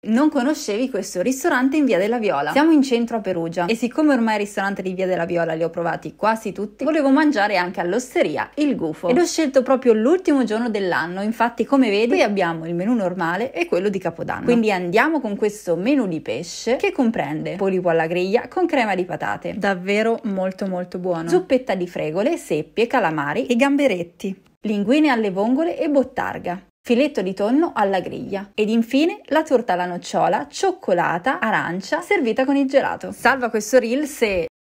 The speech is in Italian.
Non conoscevi questo ristorante in Via della Viola. Siamo in centro a Perugia e siccome ormai il ristorante di Via della Viola li ho provati quasi tutti, volevo mangiare anche all'osteria il gufo. Ed ho scelto proprio l'ultimo giorno dell'anno, infatti come vedi qui abbiamo il menù normale e quello di Capodanno. Quindi andiamo con questo menù di pesce che comprende polipo alla griglia con crema di patate, davvero molto molto buono, zuppetta di fregole, seppie, calamari e gamberetti, linguine alle vongole e bottarga filetto di tonno alla griglia ed infine la torta alla nocciola cioccolata arancia servita con il gelato. Salva questo reel se